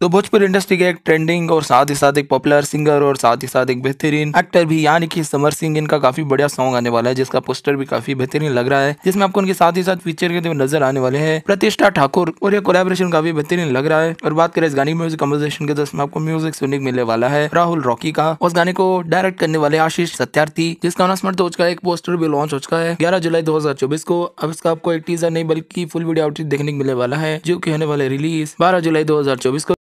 तो भोजपुर इंडस्ट्री के एक ट्रेंडिंग और साथ ही साथ एक पॉपुलर सिंगर और साथ ही साथ एक बेहतरीन एक्टर भी यानी कि समर सिंह इनका काफी बढ़िया सॉन्ग आने वाला है जिसका पोस्टर भी काफी बेहतरीन लग रहा है जिसमें आपको उनके साथ ही साथ फीचर के नजर आने वाले हैं प्रतिष्ठा ठाकुर और ये कोलेबोरेशन काफी बेहतरीन लग रहा है और बात करें इस गाने में म्यूजिक कम्पोजिशन के तो इसमें आपको म्यूजिक सुनने मिलने वाला है राहुल रॉकी का उस गाने को डायरेक्ट करने वाले आशीष सत्यार्थी जिसका अनाउंसमेंट हो चुका है एक पोस्टर भी लॉन्च हो चुका है ग्यारह जुलाई दो को अब इसका आपको एक टीजर नहीं बल्कि फुल वीडियो आउटफिट देखने को मिलने वाला है जो की होने वाले रिलीज बारह जुलाई दो को